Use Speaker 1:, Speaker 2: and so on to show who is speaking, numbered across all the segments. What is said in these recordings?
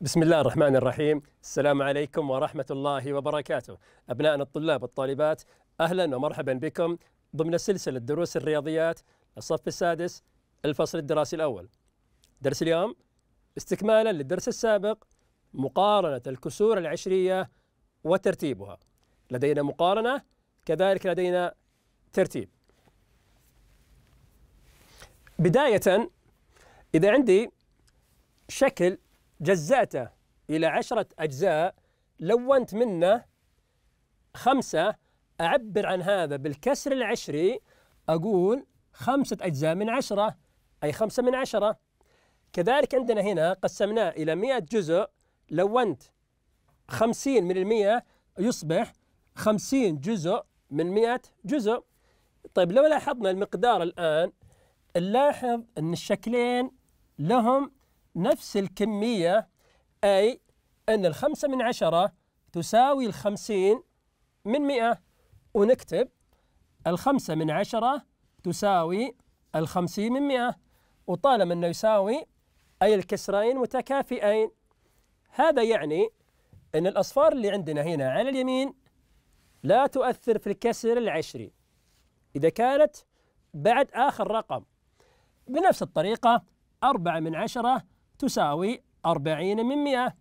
Speaker 1: بسم الله الرحمن الرحيم السلام عليكم ورحمة الله وبركاته أبنائنا الطلاب والطالبات أهلا ومرحبا بكم ضمن سلسلة دروس الرياضيات الصف السادس الفصل الدراسي الأول درس اليوم استكمالا للدرس السابق مقارنة الكسور العشرية وترتيبها لدينا مقارنة كذلك لدينا ترتيب بداية إذا عندي شكل جزأته إلى عشرة أجزاء لونت منه خمسة أعبر عن هذا بالكسر العشري أقول خمسة أجزاء من عشرة أي خمسة من عشرة كذلك عندنا هنا قسمناه إلى مئة جزء لونت خمسين من المئة يصبح خمسين جزء من مئة جزء طيب لو لاحظنا المقدار الآن نلاحظ أن الشكلين لهم نفس الكمية أي أن الخمسة من عشرة تساوي الخمسين من مئة ونكتب الخمسة من عشرة تساوي الخمسين من مئة وطالما أنه يساوي أي الكسرين متكافئين هذا يعني أن الأصفار اللي عندنا هنا على اليمين لا تؤثر في الكسر العشري إذا كانت بعد آخر رقم بنفس الطريقة أربعة من عشرة تساوي 40 من 100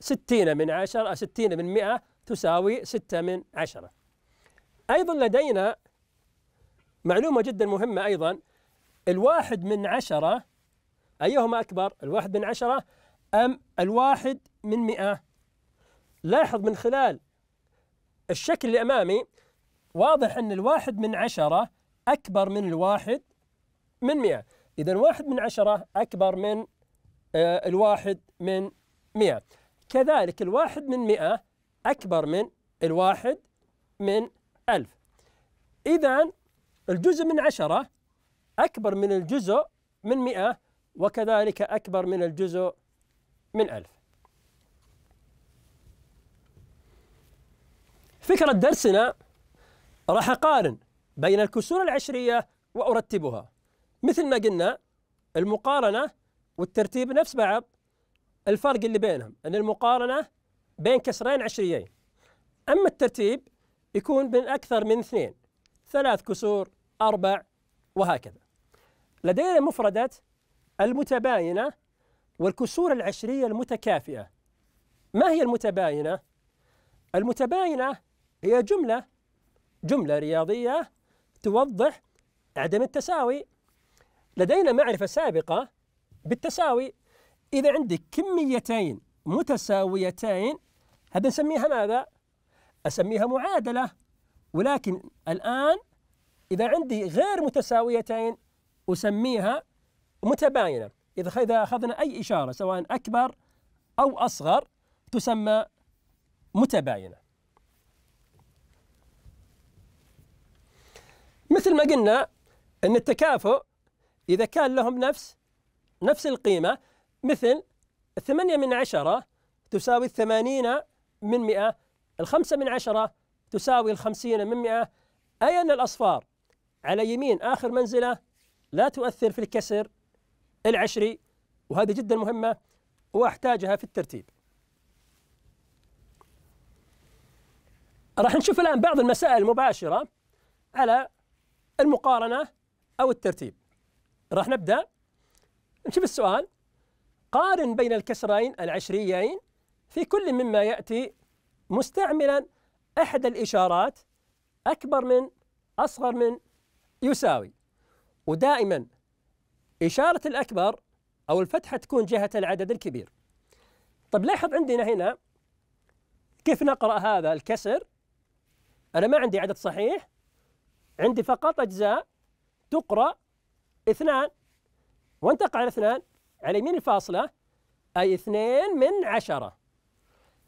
Speaker 1: 60 من 10 60 من 100 تساوي 6 من 10 أيضا لدينا معلومة جدا مهمة أيضا الواحد من عشرة أيهما أكبر الواحد من عشرة أم الواحد من مئة لاحظ من خلال الشكل اللي أمامي واضح أن الواحد من عشرة أكبر من الواحد من مئة إذا واحد من عشرة أكبر من آه، الواحد من مئة كذلك الواحد من مئة أكبر من الواحد من ألف إذا الجزء من عشرة أكبر من الجزء من مئة وكذلك أكبر من الجزء من ألف فكرة درسنا راح أقارن بين الكسور العشرية وأرتبها مثل ما قلنا المقارنة والترتيب نفس بعض الفرق اللي بينهم أن المقارنة بين كسرين عشريين أما الترتيب يكون بين أكثر من اثنين ثلاث كسور أربع وهكذا لدينا مفردة المتباينة والكسور العشرية المتكافئة ما هي المتباينة؟ المتباينة هي جملة جملة رياضية توضح عدم التساوي لدينا معرفة سابقة بالتساوي إذا عندي كميتين متساويتين هذا نسميها ماذا؟ أسميها معادلة ولكن الآن إذا عندي غير متساويتين أسميها متباينة إذا أخذنا أي إشارة سواء أكبر أو أصغر تسمى متباينة مثل ما قلنا أن التكافؤ إذا كان لهم نفس نفس القيمة مثل الثمانية من عشرة تساوي الثمانين من مئة الخمسة من عشرة تساوي الخمسين من مئة أي أن الأصفار على يمين آخر منزلة لا تؤثر في الكسر العشري وهذه جدا مهمة وأحتاجها في الترتيب راح نشوف الآن بعض المسائل المباشرة على المقارنة أو الترتيب راح نبدأ نشوف السؤال قارن بين الكسرين العشريين في كل مما يأتي مستعملا أحد الإشارات أكبر من أصغر من يساوي ودائما إشارة الأكبر أو الفتحة تكون جهة العدد الكبير طب لاحظ عندنا هنا كيف نقرأ هذا الكسر أنا ما عندي عدد صحيح عندي فقط أجزاء تقرأ اثنان وين تقع الاثنان؟ على يمين الفاصلة أي اثنين من عشرة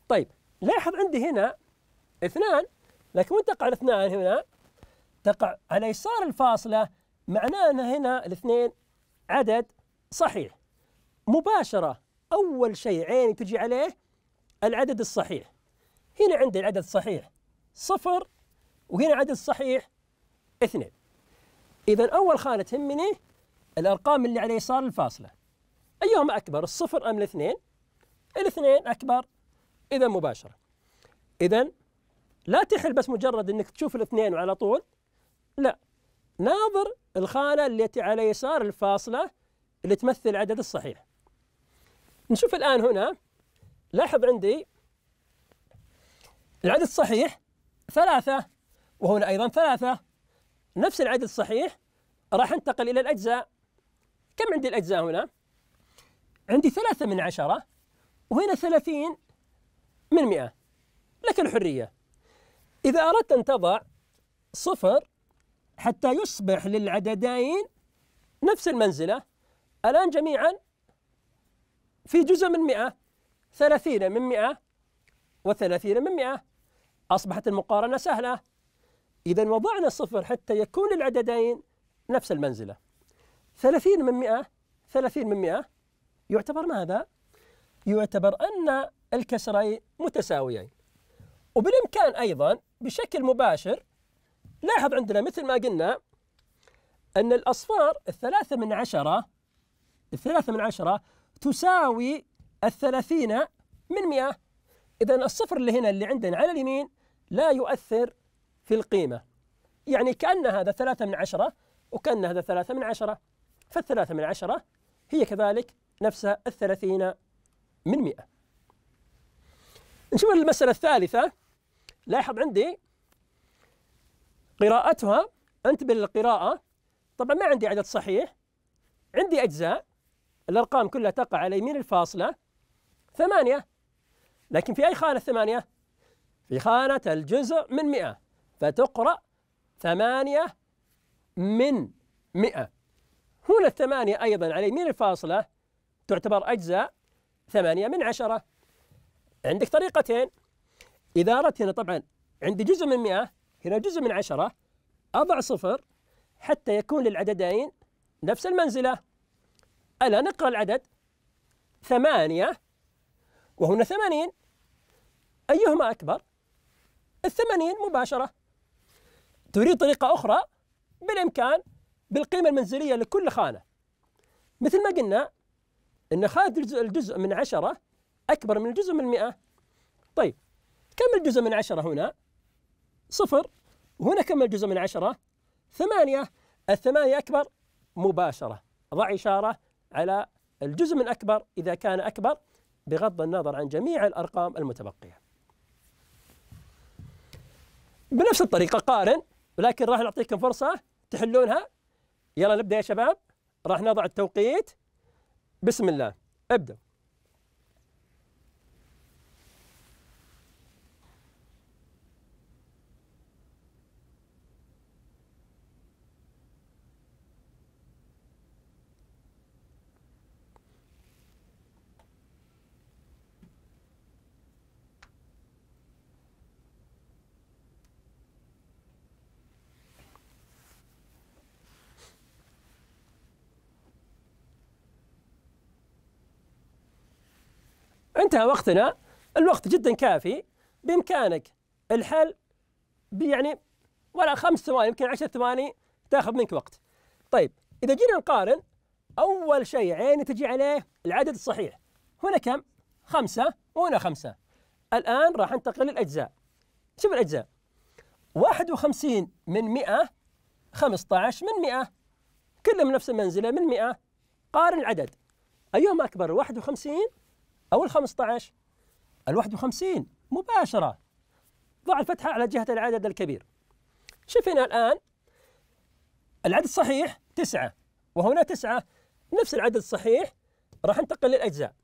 Speaker 1: طيب لاحظ عندي هنا اثنان لكن وين تقع الاثنان هنا تقع على يسار الفاصلة معناه أن هنا الاثنين عدد صحيح مباشرة أول شيء عيني تجي عليه العدد الصحيح هنا عندي العدد الصحيح صفر وهنا عدد صحيح اثنين إذا أول خانة تهمني الأرقام اللي على يسار الفاصلة أيهما أكبر الصفر أم الاثنين؟ الاثنين أكبر إذا مباشرة إذا لا تحل بس مجرد أنك تشوف الاثنين وعلى طول لا ناظر الخانة التي على يسار الفاصلة اللي تمثل العدد الصحيح نشوف الآن هنا لاحظ عندي العدد الصحيح ثلاثة وهنا أيضا ثلاثة نفس العدد الصحيح راح انتقل إلى الأجزاء كم عندي الأجزاء هنا؟ عندي ثلاثة من عشرة وهنا ثلاثين من مئة لك الحرية إذا أردت أن تضع صفر حتى يصبح للعددين نفس المنزلة الآن جميعا في جزء من مئة ثلاثين من مئة وثلاثين من مئة أصبحت المقارنة سهلة إذا وضعنا صفر حتى يكون العددين نفس المنزلة 30 من 100 30 من 100 يعتبر ماذا؟ يعتبر أن الكسرين متساويين وبالإمكان أيضا بشكل مباشر لاحظ عندنا مثل ما قلنا أن الأصفار الثلاثة من عشرة الثلاثة من عشرة تساوي الثلاثين من مئة إذا الصفر اللي هنا اللي عندنا على اليمين لا يؤثر في القيمة يعني كأن هذا ثلاثة من عشرة وكأن هذا ثلاثة من عشرة فالثلاثة من عشرة هي كذلك نفسها الثلاثين من مئة نشوف المسألة الثالثة لاحظ عندي قراءتها انتبه للقراءة طبعا ما عندي عدد صحيح عندي أجزاء الأرقام كلها تقع على يمين الفاصلة ثمانية لكن في أي خانة ثمانية؟ في خانة الجزء من مئة فتقرأ ثمانية من مئة هنا الثمانية أيضا على يمين الفاصلة تعتبر أجزاء ثمانية من عشرة عندك طريقتين إذا أردت هنا طبعا عندي جزء من مئة هنا جزء من عشرة أضع صفر حتى يكون للعددين نفس المنزلة ألا نقرأ العدد ثمانية وهنا ثمانين أيهما أكبر الثمانين مباشرة تريد طريقة أخرى بالإمكان بالقيمة المنزلية لكل خانة مثل ما قلنا أن خانة الجزء من عشرة أكبر من الجزء من مئة طيب كم الجزء من عشرة هنا صفر وهنا كم الجزء من عشرة ثمانية الثمانية أكبر مباشرة ضع إشارة على الجزء من أكبر إذا كان أكبر بغض النظر عن جميع الأرقام المتبقية بنفس الطريقة قارن ولكن راح نعطيكم فرصة تحلونها يلا نبدأ يا شباب راح نضع التوقيت بسم الله ابدأ انتهى وقتنا الوقت جدا كافي بامكانك الحل يعني ولا خمس ثواني يمكن عشر ثواني تاخذ منك وقت. طيب اذا جينا نقارن اول شيء عيني تجي عليه العدد الصحيح هنا كم؟ خمسه وهنا خمسه. الان راح انتقل للاجزاء. شوف الاجزاء 51 من 100 15 من 100 كلهم نفس المنزله من 100 قارن العدد ايهما اكبر 51 أو ال 15 ال 51 مباشرة ضع الفتحة على جهة العدد الكبير شوف هنا الآن العدد الصحيح تسعة وهنا تسعة نفس العدد الصحيح راح انتقل للأجزاء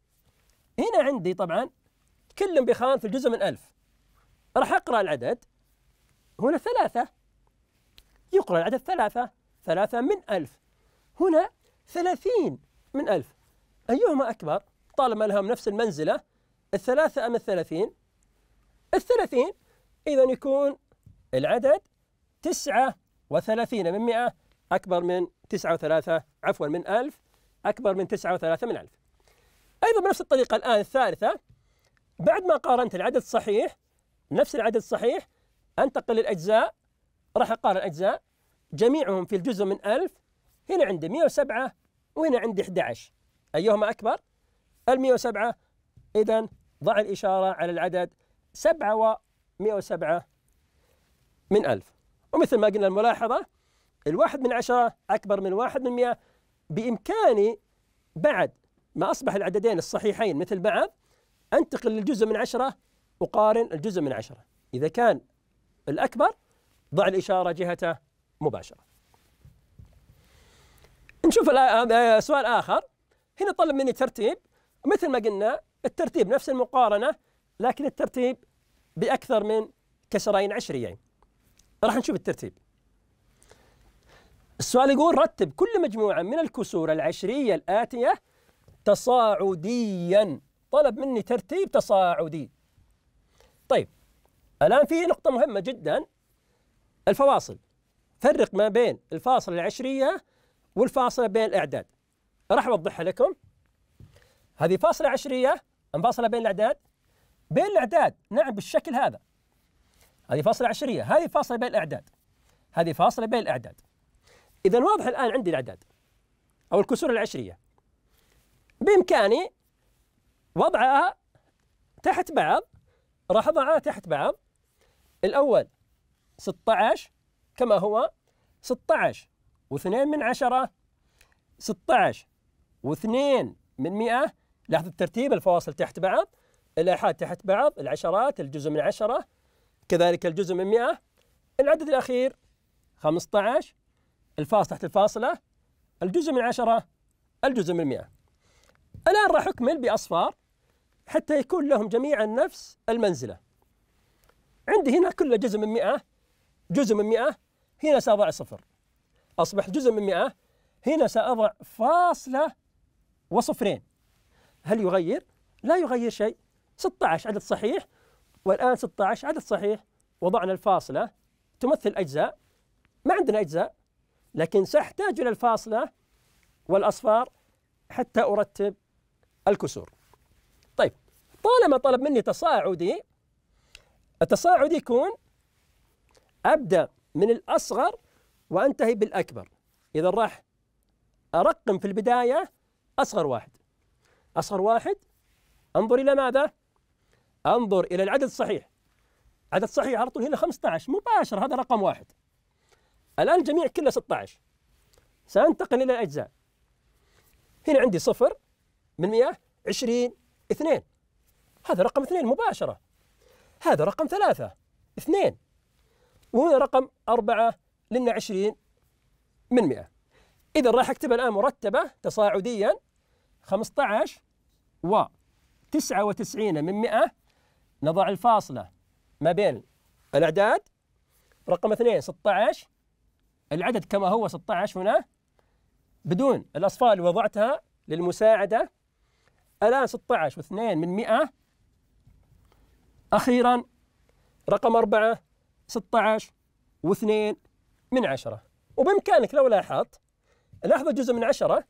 Speaker 1: هنا عندي طبعا كل بخان في الجزء من ألف راح أقرأ العدد هنا ثلاثة يقرأ العدد ثلاثة ثلاثة من ألف هنا ثلاثين من ألف أيهما أكبر؟ طالما لهم نفس المنزلة الثلاثة أم الثلاثين الثلاثين إذا يكون العدد تسعة وثلاثين من مئة أكبر من تسعة وثلاثة عفوا من ألف أكبر من تسعة وثلاثة من ألف أيضا بنفس الطريقة الآن الثالثة بعد ما قارنت العدد الصحيح نفس العدد الصحيح أنتقل للأجزاء راح أقارن أجزاء جميعهم في الجزء من ألف هنا عندي 107 وهنا عندي 11 أيهما أكبر؟ ال 107 إذا ضع الإشارة على العدد 7 و 107 من 1000 ومثل ما قلنا الملاحظة الواحد من عشرة أكبر من واحد من مئة بإمكاني بعد ما أصبح العددين الصحيحين مثل بعض أنتقل للجزء من عشرة أقارن الجزء من عشرة إذا كان الأكبر ضع الإشارة جهته مباشرة نشوف آه، سؤال آخر هنا طلب مني ترتيب مثل ما قلنا الترتيب نفس المقارنة لكن الترتيب بأكثر من كسرين عشريين راح نشوف الترتيب السؤال يقول رتب كل مجموعة من الكسور العشرية الآتية تصاعديا طلب مني ترتيب تصاعدي طيب الآن في نقطة مهمة جدا الفواصل فرق ما بين الفاصلة العشرية والفاصلة بين الإعداد راح أوضحها لكم هذه فاصلة عشرية انفاصلة بين الأعداد بين الأعداد نعم بالشكل هذا هذه فاصلة عشرية هذه فاصلة بين الأعداد هذه فاصلة بين الأعداد إذا واضح الآن عندي الأعداد أو الكسور العشرية بإمكاني وضعها تحت بعض راح أضعها تحت بعض الأول 16 كما هو 16 و2 من 10 16 و2 من 100 لاحظ الترتيب الفواصل تحت بعض الآحاد تحت بعض العشرات الجزء من عشرة كذلك الجزء من مئة العدد الأخير 15 الفاصل تحت الفاصلة الجزء من عشرة الجزء من مئة الآن راح أكمل بأصفار حتى يكون لهم جميعا نفس المنزلة عندي هنا كل جزء من مئة جزء من مئة هنا سأضع صفر أصبح جزء من مئة هنا سأضع فاصلة وصفرين هل يغير؟ لا يغير شيء 16 عدد صحيح والآن 16 عدد صحيح وضعنا الفاصلة تمثل أجزاء ما عندنا أجزاء لكن سأحتاج إلى الفاصلة والأصفار حتى أرتب الكسور طيب طالما طلب مني تصاعدي التصاعد يكون أبدأ من الأصغر وأنتهي بالأكبر إذا راح أرقم في البداية أصغر واحد أصغر واحد أنظر إلى ماذا؟ أنظر إلى العدد الصحيح عدد صحيح على طول هنا 15 مباشرة هذا رقم واحد الآن الجميع كله 16 سأنتقل إلى الأجزاء هنا عندي صفر من 100 20 2 هذا رقم اثنين مباشرة هذا رقم ثلاثة اثنين وهنا رقم أربعة لنا عشرين من مئة إذا راح أكتبها الآن مرتبة تصاعديا 15 و 99 من 100 نضع الفاصلة ما بين الأعداد رقم 2 16 العدد كما هو 16 هنا بدون الأصفار اللي وضعتها للمساعدة الآن 16 و2 من 100 أخيرا رقم 4 16 و2 من 10 وبإمكانك لو لاحظت لاحظ الجزء من 10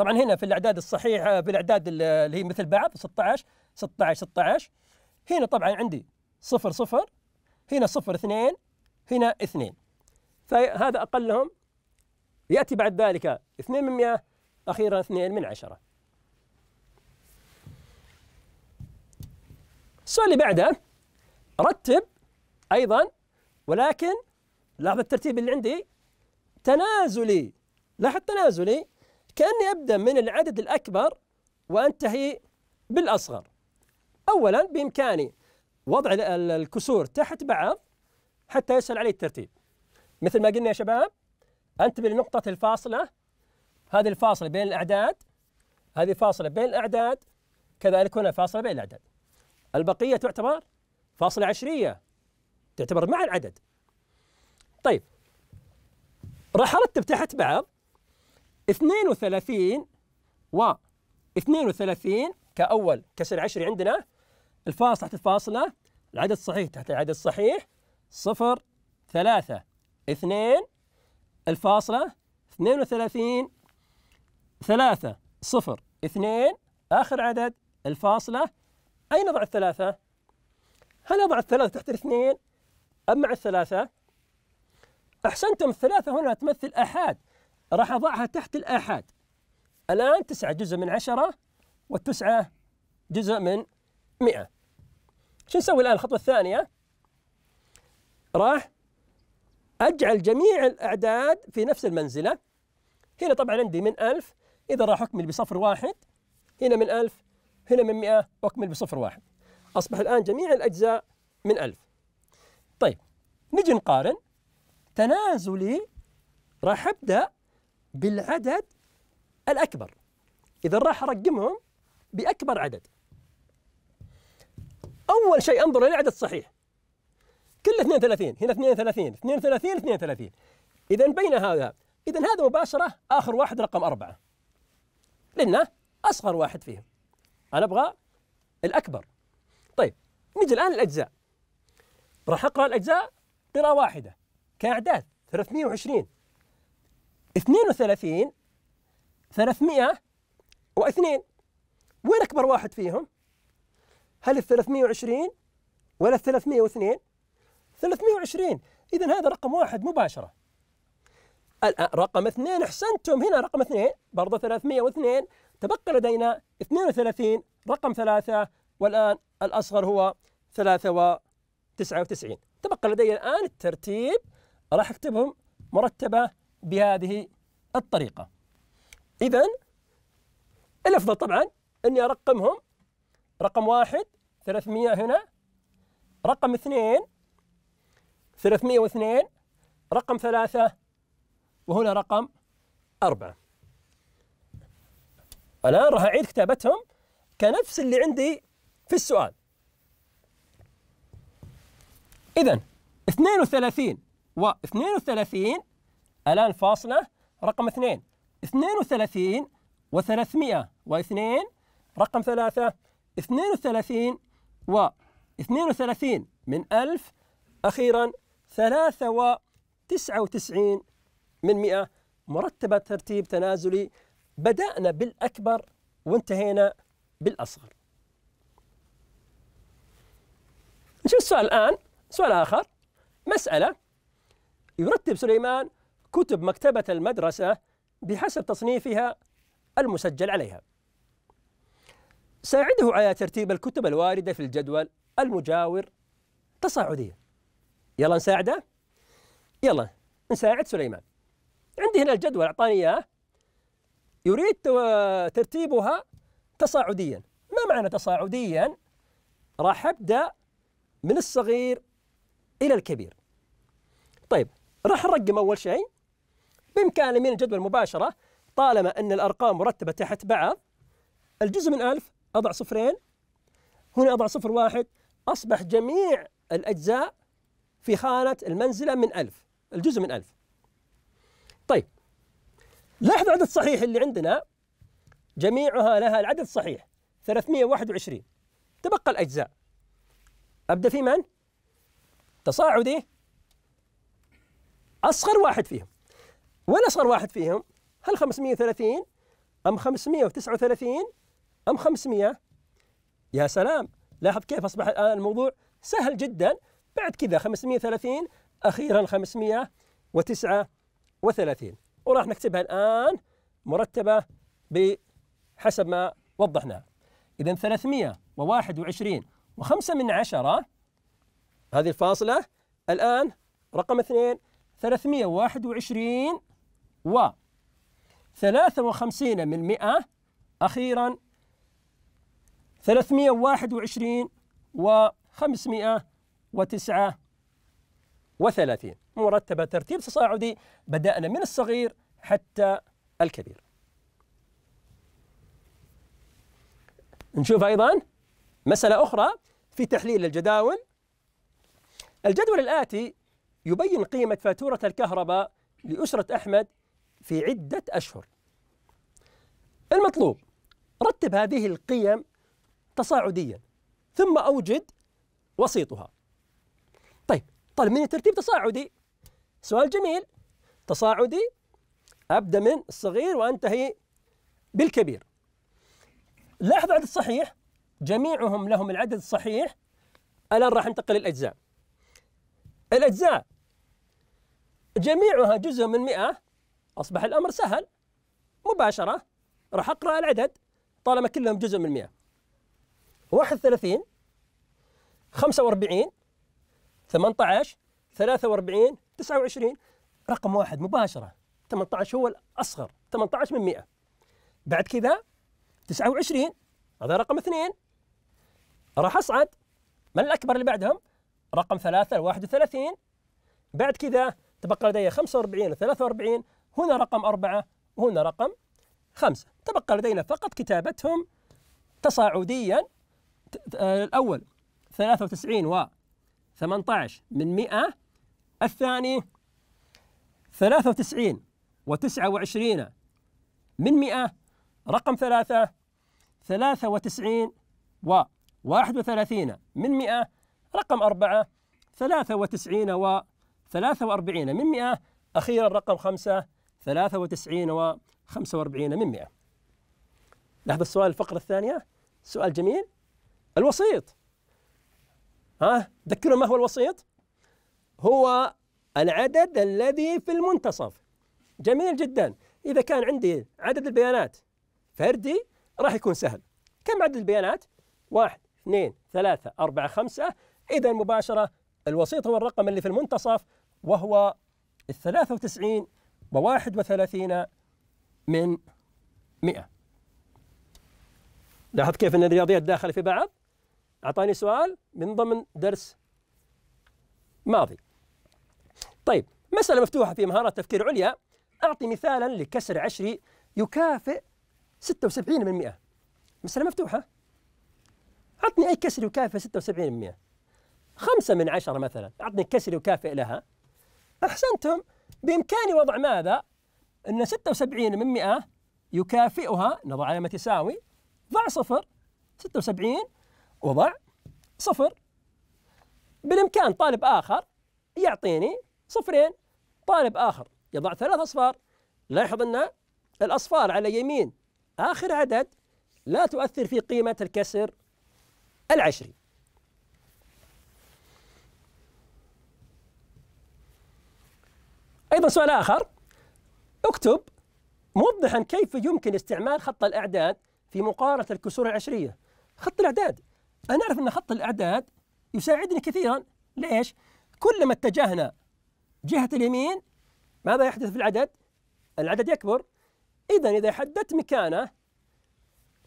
Speaker 1: طبعا هنا في الاعداد الصحيحه في الاعداد اللي هي مثل بعض 16 16 16 هنا طبعا عندي 0 0 هنا 0 2 هنا 2 فهذا اقلهم ياتي بعد ذلك 2 من 100 اخيرا 2 من 10 السؤال اللي بعده رتب ايضا ولكن لاحظ الترتيب اللي عندي تنازلي لاحظ تنازلي كأني أبدأ من العدد الأكبر وأنتهي بالأصغر أولا بإمكاني وضع الكسور تحت بعض حتى يسهل علي الترتيب مثل ما قلنا يا شباب انتبه لنقطة الفاصلة هذه الفاصلة بين الأعداد هذه فاصلة بين الأعداد كذلك هنا فاصلة بين الأعداد البقية تعتبر فاصلة عشرية تعتبر مع العدد طيب راح أرتب تحت بعض 32 و 32 كأول كسر عشري عندنا الفاصل تحت الفاصلة العدد الصحيح تحت العدد الصحيح صفر ثلاثة اثنين الفاصلة 32 ثلاثة صفر اثنين آخر عدد الفاصلة أين أضع الثلاثة؟ هل أضع الثلاثة تحت الاثنين أم مع الثلاثة؟ أحسنتم الثلاثة هنا تمثل أحد راح أضعها تحت الآحاد الآن تسعة جزء من عشرة والتسعة جزء من مئة شو نسوي الآن الخطوة الثانية راح أجعل جميع الأعداد في نفس المنزلة هنا طبعا عندي من ألف إذا راح أكمل بصفر واحد هنا من ألف هنا من مئة وأكمل بصفر واحد أصبح الآن جميع الأجزاء من ألف طيب نجي نقارن تنازلي راح أبدأ بالعدد الأكبر إذا راح أرقمهم بأكبر عدد أول شيء أنظر إلى العدد الصحيح كل 32 هنا 32 32 32 إذا بين هذا إذا هذا مباشرة آخر واحد رقم أربعة لأنه أصغر واحد فيهم أنا أبغى الأكبر طيب نجي الآن الأجزاء راح أقرأ الأجزاء قراءة واحدة كأعداد 320 32 302 وين أكبر واحد فيهم؟ هل ال 320 ولا ال 302 320 إذا هذا رقم واحد مباشرة الآن رقم اثنين أحسنتم هنا رقم اثنين برضه 302 تبقى لدينا 32 رقم ثلاثة والآن الأصغر هو 399 تبقى لدي الآن الترتيب راح أكتبهم مرتبة بهذه الطريقة إذا الأفضل طبعا أني أرقمهم رقم واحد 300 هنا رقم اثنين 302 رقم ثلاثة وهنا رقم أربعة الآن راح أعيد كتابتهم كنفس اللي عندي في السؤال إذا 32 و 32 الآن فاصلة رقم اثنين 32 و 302 رقم ثلاثة 32 و 32 من ألف أخيرا ثلاثة وتسعين من 100 مرتبة ترتيب تنازلي بدأنا بالأكبر وانتهينا بالأصغر نشوف السؤال الآن سؤال آخر مسألة يرتب سليمان كتب مكتبة المدرسة بحسب تصنيفها المسجل عليها ساعده على ترتيب الكتب الواردة في الجدول المجاور تصاعديا يلا نساعده يلا نساعد سليمان عندي هنا الجدول أعطاني إياه يريد ترتيبها تصاعديا ما معنى تصاعديا راح أبدأ من الصغير إلى الكبير طيب راح نرقم أول شيء بإمكان من الجدول مباشرة طالما أن الأرقام مرتبة تحت بعض الجزء من ألف أضع صفرين هنا أضع صفر واحد أصبح جميع الأجزاء في خانة المنزلة من ألف الجزء من ألف طيب لاحظ عدد الصحيح اللي عندنا جميعها لها العدد الصحيح 321 تبقى الأجزاء أبدأ في من؟ تصاعدي أصغر واحد فيهم وين صار واحد فيهم هل 530 أم 539 أم 500 يا سلام لاحظ كيف أصبح الآن الموضوع سهل جدا بعد كذا 530 أخيرا 539 وراح نكتبها الآن مرتبة بحسب ما وضحناه إذا 321 و5 من عشرة هذه الفاصلة الآن رقم اثنين 321 و 53 من 100 أخيرا 321 و 539 مرتبة ترتيب تصاعدي بدأنا من الصغير حتى الكبير نشوف أيضا مسألة أخرى في تحليل الجداول الجدول الآتي يبين قيمة فاتورة الكهرباء لأسرة أحمد في عدة أشهر المطلوب رتب هذه القيم تصاعديا ثم أوجد وسيطها طيب طالب مني ترتيب تصاعدي سؤال جميل تصاعدي أبدأ من الصغير وأنتهي بالكبير لاحظ عدد صحيح جميعهم لهم العدد الصحيح الآن راح ننتقل للأجزاء الأجزاء جميعها جزء من 100 أصبح الأمر سهل مباشرة راح أقرأ العدد طالما كلهم جزء من 100 31 45 18 43 29 رقم واحد مباشرة 18 هو الأصغر 18 من 100 بعد كذا 29 هذا رقم اثنين راح أصعد من الأكبر اللي بعدهم رقم ثلاثة 31 بعد كذا تبقى لدي 45 و 43 هنا رقم أربعة وهنا رقم خمسة تبقى لدينا فقط كتابتهم تصاعديا آه، الأول 93 و 18 من 100 الثاني 93 و 29 من 100 رقم ثلاثة 93 و 31 من 100 رقم أربعة 93 و 43 من 100 أخيرا رقم خمسة 93 و 45 من 100 لحظة السؤال الفقرة الثانية سؤال جميل الوسيط ها ذكروا ما هو الوسيط هو العدد الذي في المنتصف جميل جدا إذا كان عندي عدد البيانات فردي راح يكون سهل كم عدد البيانات؟ واحد اثنين ثلاثة أربعة خمسة إذا مباشرة الوسيط هو الرقم اللي في المنتصف وهو الثلاثة وتسعين وواحد وثلاثين من مئة لاحظ كيف أن الرياضيات داخلة في بعض أعطاني سؤال من ضمن درس ماضي طيب مسألة مفتوحة في مهارات تفكير عليا أعطي مثالا لكسر عشري يكافئ 76 من 100 مسألة مفتوحة أعطني أي كسر يكافئ 76 من 100 خمسة من عشرة مثلا أعطني كسر يكافئ لها أحسنتم بإمكاني وضع ماذا؟ أن 76 من 100 يكافئها نضع علامة يساوي ضع صفر 76 وضع صفر بالإمكان طالب آخر يعطيني صفرين طالب آخر يضع ثلاث أصفار لاحظ أن الأصفار على يمين آخر عدد لا تؤثر في قيمة الكسر العشري أيضا سؤال آخر اكتب موضحا كيف يمكن استعمال خط الأعداد في مقارنة الكسور العشرية خط الأعداد أنا أعرف أن خط الأعداد يساعدني كثيرا ليش؟ كلما اتجهنا جهة اليمين ماذا يحدث في العدد؟ العدد يكبر إذا إذا حددت مكانه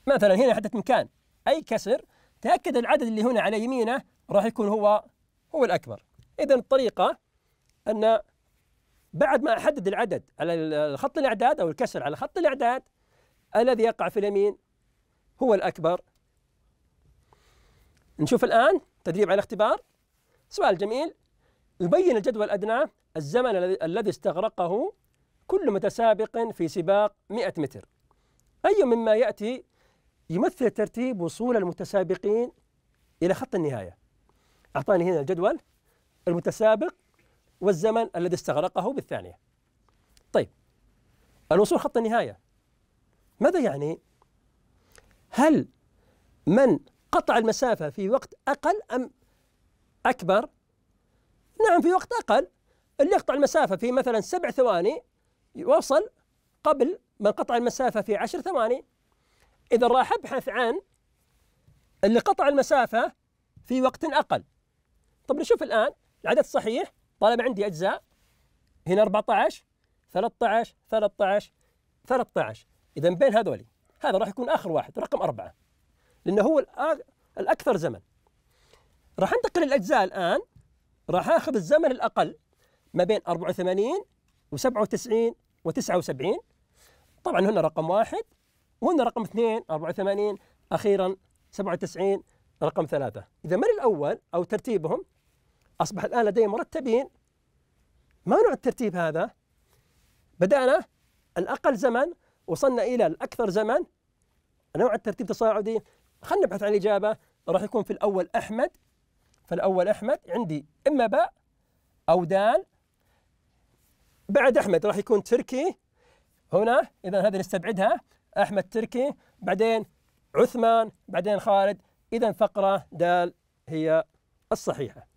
Speaker 1: مثلا هنا حددت مكان أي كسر تأكد العدد اللي هنا على يمينه راح يكون هو هو الأكبر إذا الطريقة أن بعد ما احدد العدد على خط الاعداد او الكسر على خط الاعداد الذي يقع في اليمين هو الاكبر نشوف الان تدريب على الاختبار سؤال جميل يبين الجدول الادنى الزمن الذي استغرقه كل متسابق في سباق 100 متر اي مما ياتي يمثل ترتيب وصول المتسابقين الى خط النهايه اعطاني هنا الجدول المتسابق والزمن الذي استغرقه بالثانية طيب الوصول خط النهاية ماذا يعني؟ هل من قطع المسافة في وقت أقل أم أكبر؟ نعم في وقت أقل اللي يقطع المسافة في مثلا سبع ثواني يوصل قبل من قطع المسافة في عشر ثواني إذا راح أبحث عن اللي قطع المسافة في وقت أقل طب نشوف الآن العدد الصحيح طالما عندي أجزاء هنا 14 13 13 13 إذا بين هذولي هذا راح يكون آخر واحد رقم أربعة لأنه هو الأكثر زمن راح أنتقل الأجزاء الآن راح آخذ الزمن الأقل ما بين 84 و97 و79 طبعا هنا رقم واحد وهنا رقم اثنين 84 أخيرا 97 رقم ثلاثة إذا من الأول أو ترتيبهم أصبح الآن لدي مرتبين ما نوع الترتيب هذا؟ بدأنا الأقل زمن وصلنا إلى الأكثر زمن نوع الترتيب تصاعدي خلينا نبحث عن الإجابة راح يكون في الأول أحمد فالأول أحمد عندي إما باء أو دال بعد أحمد راح يكون تركي هنا إذا هذه نستبعدها أحمد تركي بعدين عثمان بعدين خالد إذا فقرة دال هي الصحيحة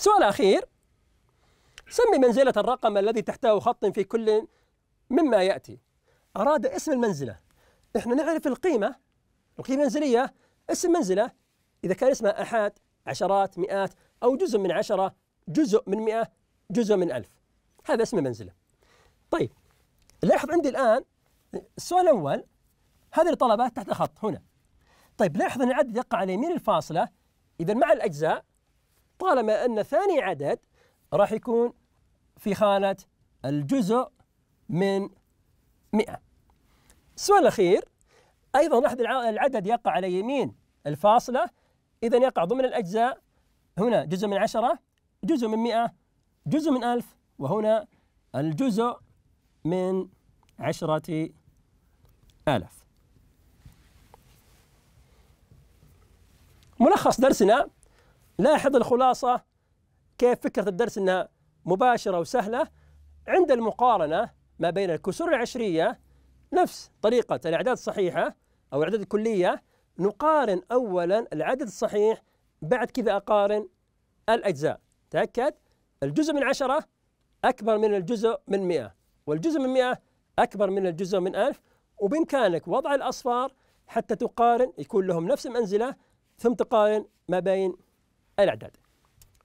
Speaker 1: سؤال أخير سمي منزلة الرقم الذي تحته خط في كل مما يأتي أراد اسم المنزلة نحن نعرف القيمة القيمة المنزلية اسم منزلة إذا كان اسمها أحد عشرات مئات أو جزء من عشرة جزء من مئة جزء من ألف هذا اسم المنزلة طيب لاحظ عندي الآن السؤال الأول هذه الطلبات تحت خط هنا طيب لاحظ أن العدد يقع على يمين الفاصلة إذا مع الأجزاء طالما أن ثاني عدد راح يكون في خانة الجزء من 100 السؤال الأخير أيضا أحد العدد يقع على يمين الفاصلة إذا يقع ضمن الأجزاء هنا جزء من عشرة جزء من مئة جزء من ألف وهنا الجزء من عشرة آلاف ملخص درسنا لاحظ الخلاصة كيف فكرة الدرس أنها مباشرة وسهلة عند المقارنة ما بين الكسور العشرية نفس طريقة الأعداد الصحيحة أو الأعداد الكلية نقارن أولا العدد الصحيح بعد كذا أقارن الأجزاء تأكد الجزء من عشرة أكبر من الجزء من مئة والجزء من مئة أكبر من الجزء من ألف وبإمكانك وضع الأصفار حتى تقارن يكون لهم نفس المنزلة ثم تقارن ما بين الأعداد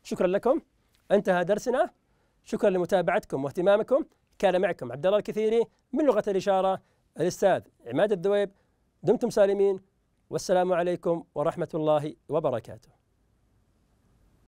Speaker 1: شكرا لكم انتهى درسنا شكرا لمتابعتكم واهتمامكم كان معكم عبد الله الكثيري من لغة الإشارة الأستاذ عماد الذويب دمتم سالمين والسلام عليكم ورحمة الله وبركاته